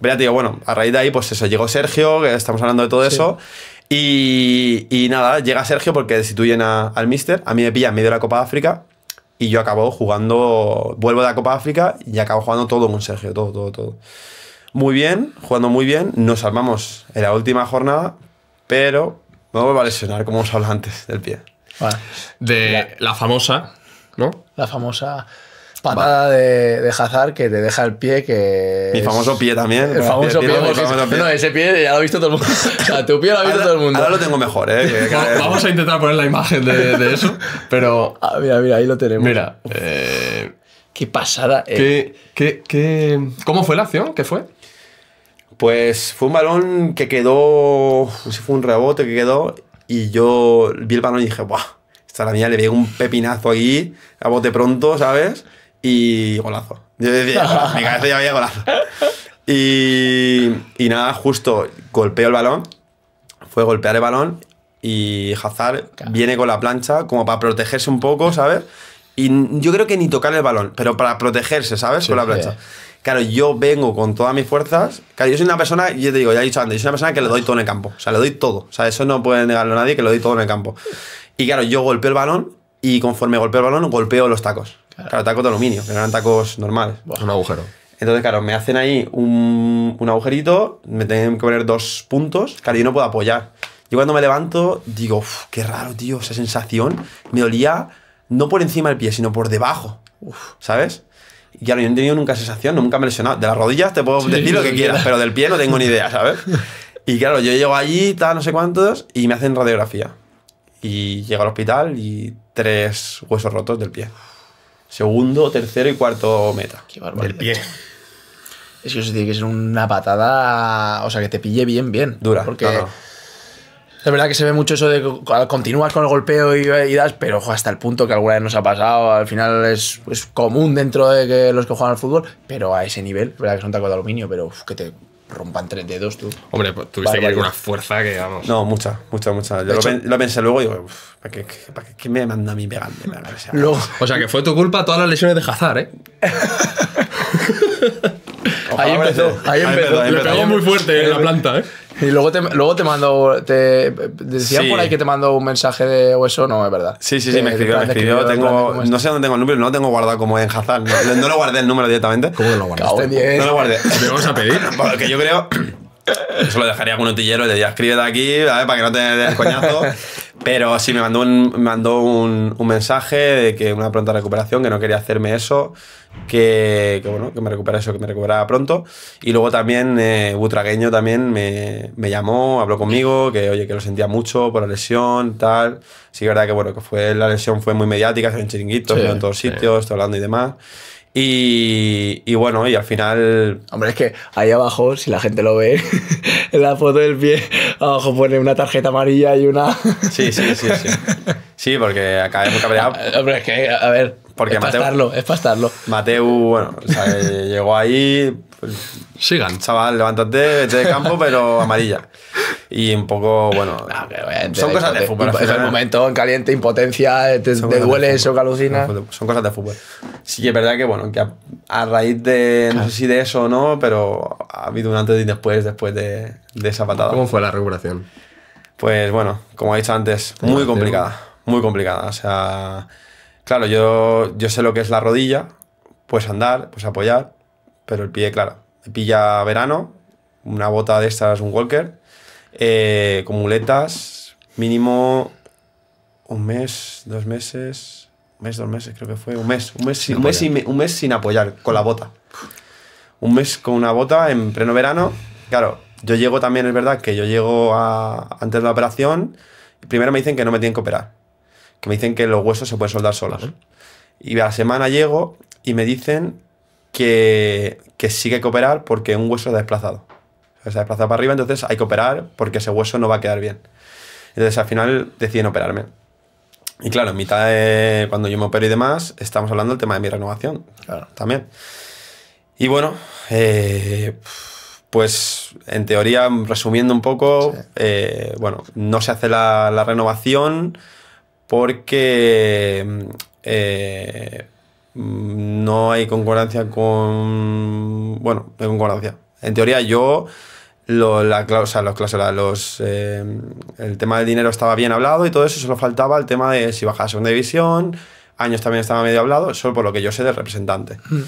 Pero bueno, a raíz de ahí, pues eso, llegó Sergio, que estamos hablando de todo eso. Y, nada, llega Sergio porque destituyen al Mister. A mí me pillan en medio de la Copa África. Y yo acabo jugando, vuelvo de la Copa África y acabo jugando todo con Sergio, todo, todo, todo. Muy bien, jugando muy bien. Nos armamos en la última jornada, pero me vuelvo a lesionar, como os hablaba antes, del pie. De la famosa, ¿no? La famosa patada de, de Hazard que te deja el pie que. Mi famoso pie también. El famoso pie. No, ese pie ya lo ha visto todo el mundo. tu pie lo ha visto todo el mundo. Ahora lo tengo mejor, ¿eh? Vamos a intentar poner la imagen de, eso, pero. Ah, mira, mira, ahí lo tenemos. Mira, eh, Qué pasada. Eh. ¿Qué, qué, cómo fue la acción? ¿Qué fue? Pues fue un balón que quedó. No sé, fue un rebote que quedó. Y yo vi el balón y dije, ¡buah! Esta la mía, le vi un pepinazo ahí a bote pronto, ¿sabes? y golazo. Yo decía, mi cabeza ya había golazo. Y, y nada, justo Golpeo el balón, fue golpear el balón y Hazard viene con la plancha como para protegerse un poco, ¿sabes? Y yo creo que ni tocar el balón, pero para protegerse, ¿sabes? sobre con la plancha. Claro, yo vengo con todas mis fuerzas. Claro, yo soy una persona, yo te digo, ya he dicho antes, yo soy una persona que le doy todo en el campo. O sea, le doy todo. O sea, eso no puede negarlo nadie, que le doy todo en el campo. Y claro, yo golpeo el balón y conforme golpeo el balón, golpeo los tacos. Claro, tacos de aluminio, que no eran tacos normales. un agujero. Entonces, claro, me hacen ahí un, agujerito, me tienen que poner dos puntos, claro, yo no puedo apoyar. Yo cuando me levanto, digo, Uf, qué raro, tío, esa sensación. Me dolía no por encima del pie, sino por debajo, ¿sabes? Y claro, yo no he tenido nunca sensación, nunca me he lesionado. De las rodillas te puedo decir lo que quieras, pero del pie no tengo ni idea, ¿sabes? Y claro, yo llego allí, tal, no sé cuántos, y me hacen radiografía. Y llego al hospital y tres huesos rotos del pie segundo, tercero y cuarto meta. Qué barbaridad. Del pie. Es que eso tiene que ser una patada. O sea, que te pille bien, bien. Dura. Porque. Es verdad que se ve mucho eso de que continúas con el golpeo y, das, pero hasta el punto que alguna vez nos ha pasado, al final es, común dentro de los que juegan al fútbol, pero a ese nivel, es verdad que son tacos de aluminio, pero que te rompan tres dedos, tú. Hombre, pues, tuviste que con una fuerza que vamos. No, mucha, mucha, mucha. Yo lo, pensé luego y digo, uff, ¿para qué, para me manda a mí O sea, que fue tu culpa todas las lesiones de Hazard, ¿eh? ahí empezó, ahí empezó. Ahí empezó, ahí empezó. Le pegó muy fuerte en la planta, ¿eh? Y luego te, luego te mando. Te, decían por ahí que te mando un mensaje de. O eso no, es verdad. Sí, sí, sí, me escribió. Me escribió, tengo, no este. sé dónde tengo el número, no lo tengo guardado como en Hazal. No, no, lo guardé el número directamente. ¿Cómo que lo guardaste? no lo guardé. ¿Te vamos a pedir? Porque yo creo. Eso lo dejaría con un notillero y le diría, escribe de aquí, ¿vale? Para que no te des coñazo. Pero sí, me mandó, un, mandó un, mensaje de que una pronta recuperación, que no quería hacerme eso, que, bueno, que me recuperara eso, que me recuperara pronto. Y luego también eh, Butragueño también me, llamó, habló conmigo, que oye, que lo sentía mucho por la lesión, tal. Sí, verdad que bueno, que fue la lesión fue muy mediática, en chiringuitos, en todos sitios, estoy hablando y demás. Y, bueno, y al final. Hombre, es que ahí abajo, si la gente lo ve, en la foto del pie, abajo pone una tarjeta amarilla y una. sí, sí, sí, sí. Sí, porque acá es muy cabreado. Ah, hombre, es que, a ver. es para estarlo, es Mateu, bueno, llegó ahí. Sigan. Chaval, levántate, vete de campo, pero amarilla y un poco, bueno, ah, son cosas de, fútbol. Es el momento en caliente, impotencia, te, duele eso, calucina, Son cosas de fútbol. Sí es verdad que, bueno, que a, raíz de, no sé si de eso o no, pero ha habido un antes y después, después de, esa patada. ¿Cómo fue la recuperación? Pues bueno, como he dicho antes, muy complicada, muy complicada. O sea, claro, yo, yo sé lo que es la rodilla, pues andar, pues apoyar, pero el pie, claro, pilla verano, una bota de estas, un walker, eh, con muletas, mínimo un mes, dos meses, un mes, dos meses creo que fue, un mes, un mes, sin, mes, apoyar, con la bota. Un mes con una bota en pleno verano. Claro, yo llego también, es verdad, que yo llego antes de la operación, primero me dicen que no me tienen que operar, que me dicen que los huesos se pueden soldar solos. Y a la semana llego y me dicen que, que sí que que operar porque un hueso está desplazado se ha desplazado para arriba, entonces hay que operar porque ese hueso no va a quedar bien. Entonces al final deciden operarme. Y claro, en mitad de cuando yo me opero y demás, estamos hablando del tema de mi renovación. También. Y bueno, eh, pues en teoría, resumiendo un poco, eh, bueno, no se hace la, renovación porque eh, no hay concordancia con. Bueno, hay concordancia. En teoría yo, la, los, eh, el tema del dinero estaba bien hablado y todo eso, solo faltaba el tema de si bajaba a segunda división, años también estaba medio hablado, solo por lo que yo sé del representante. Mm.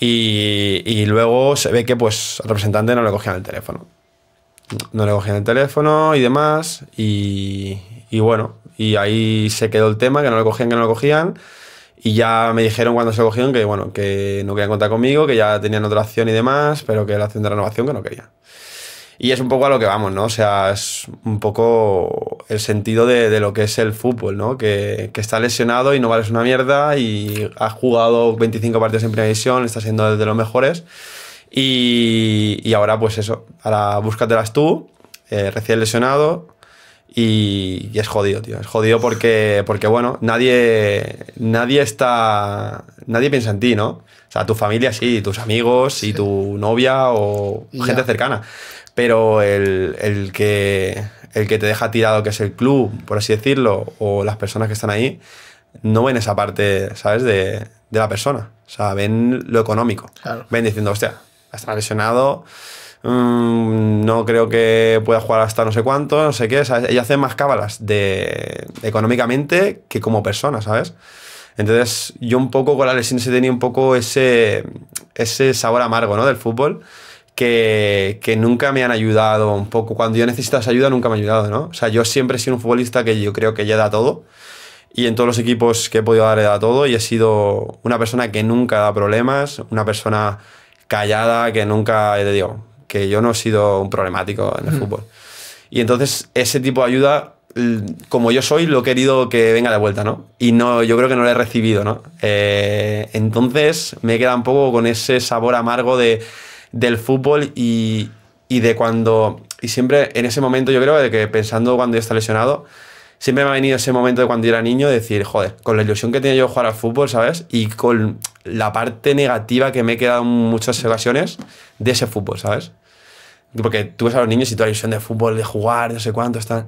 Y, y, luego se ve que pues al representante no le cogían el teléfono. No le cogían el teléfono y demás. Y, y bueno, y ahí se quedó el tema, que no le cogían, que no le cogían. Y ya me dijeron cuando se cogieron que, bueno, que no querían contar conmigo, que ya tenían otra acción y demás, pero que la acción de renovación que no querían. Y es un poco a lo que vamos, ¿no? O sea, es un poco el sentido de, lo que es el fútbol, ¿no? Que, que, está lesionado y no vales una mierda y has jugado 25 partidos en primera división, estás siendo de los mejores. Y, y ahora, pues eso, ahora búscatelas tú, eh, recién lesionado, y, es jodido, tío. Es jodido porque, porque bueno, nadie, nadie está. Nadie piensa en ti, ¿no? O sea, tu familia sí, tus amigos sí. y tu novia o gente cercana. Pero el, el, que, el que te deja tirado, que es el club, por así decirlo, o las personas que están ahí, no ven esa parte, ¿sabes?, de, de la persona. O sea, ven lo económico. Ven diciendo, hostia, está lesionado Mm, no creo que pueda jugar hasta no sé cuánto, no sé qué. Ella hace más cábalas económicamente que como persona, ¿sabes? Entonces, yo un poco con la lesión se tenía un poco ese, ese sabor amargo ¿no? del fútbol. Que, nunca me han ayudado un poco. Cuando yo necesito esa ayuda, nunca me han ayudado, ¿no? O sea, yo siempre he sido un futbolista que yo creo que ya da todo. Y en todos los equipos que he podido dar, he dado todo. Y he sido una persona que nunca da problemas, una persona callada, que nunca, te digo, que yo no he sido un problemático en el fútbol. Y entonces ese tipo de ayuda, como yo soy, lo he querido que venga de vuelta, ¿no? Y no, yo creo que no lo he recibido, ¿no? Eh, entonces me queda un poco con ese sabor amargo de, del fútbol y, y de cuando... Y siempre en ese momento yo creo de que pensando cuando yo estaba lesionado, siempre me ha venido ese momento de cuando yo era niño de decir, joder, con la ilusión que tenía yo de jugar al fútbol, ¿sabes? Y con la parte negativa que me he quedado en muchas ocasiones de ese fútbol, ¿sabes? Porque tú ves a los niños y toda la ilusión de fútbol, de jugar, no sé cuánto, están.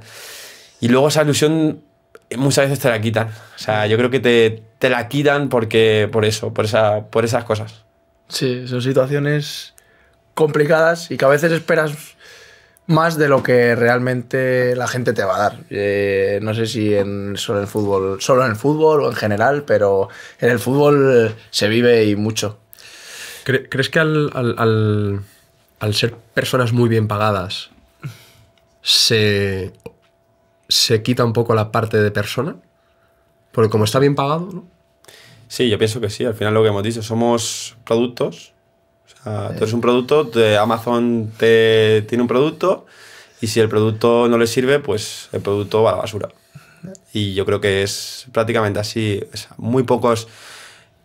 Y luego esa ilusión eh, muchas veces te la quitan. O sea, yo creo que te, la quitan porque, por eso, por, esa, por esas cosas. Sí, son situaciones complicadas y que a veces esperas más de lo que realmente la gente te va a dar. Eh, no sé si en, solo en el fútbol, solo en el fútbol o en general, pero en el fútbol se vive y mucho. ¿Crees que al al ser personas muy bien pagadas, se, se quita un poco la parte de persona? Porque como está bien pagado, ¿no? Sí, yo pienso que sí. Al final lo que hemos dicho, somos productos. O tú eres un producto, de Amazon te, tiene un producto y si el producto no le sirve, pues el producto va a la basura. Y yo creo que es prácticamente así. muy pocos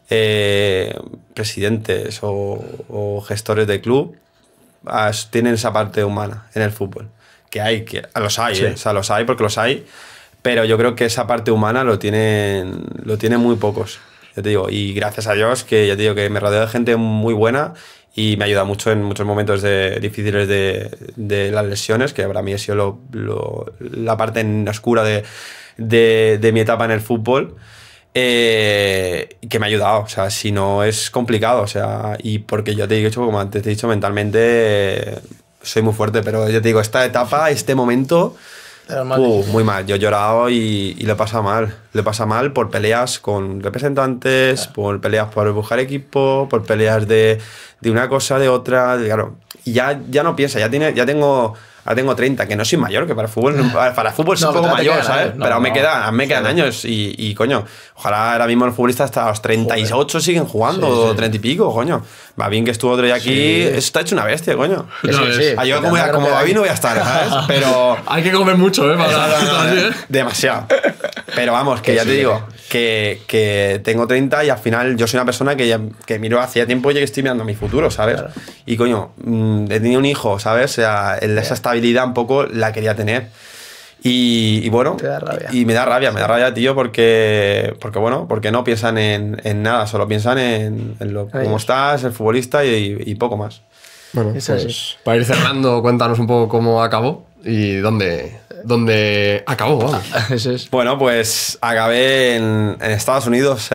eh, presidentes o, o, gestores de club tienen esa parte humana en el fútbol. Que hay, que ah, los hay, eh, o sea, los hay porque los hay, pero yo creo que esa parte humana lo tienen, lo tienen muy pocos. Yo te digo, y gracias a Dios que ya digo que me rodeo de gente muy buena y me ayuda mucho en muchos momentos de, difíciles de, de, las lesiones, que para mí ha sido lo, la parte en oscura de, de mi etapa en el fútbol. Eh, que me ha ayudado. O sea, si no es complicado. O sea, y porque yo te he dicho, como antes te he dicho, mentalmente eh, soy muy fuerte, pero yo te digo, esta etapa, este momento. Uh, muy mal, yo he llorado y, lo le pasa mal. Le pasa mal por peleas con representantes, por peleas por buscar equipo, por peleas de, de una cosa, de otra. claro, ya, no piensa, ya, tiene, ya tengo... tengo 30, que no soy mayor, que para fútbol, para fútbol soy un poco mayor, ¿sabes? pero me quedan, me quedan años y, coño, ojalá ahora mismo los futbolistas hasta los 38 siguen jugando, o 30 y pico, coño. Babín que estuvo otro día aquí, está hecho una bestia, coño. Ah, yo como, como Babín no voy a estar, ¿sabes? Pero... Hay que comer mucho, ¿eh? ¿eh? Demasiado. Pero vamos, que, ya te digo, ¿eh? que, tengo 30 y al final yo soy una persona que, que miro hacia tiempo y que estoy mirando mi futuro, ¿sabes? Y coño, mm, he tenido un hijo, ¿sabes? O sea, esa estabilidad un poco la quería tener. Y, bueno, y me da rabia, me da rabia, tío, porque, porque bueno, porque no piensan en, nada, solo piensan en, lo, cómo estás, el futbolista y, poco más. Bueno, pues, para ir cerrando, cuéntanos un poco cómo acabó y dónde, dónde acabó. Bueno, pues acabé en Estados Unidos,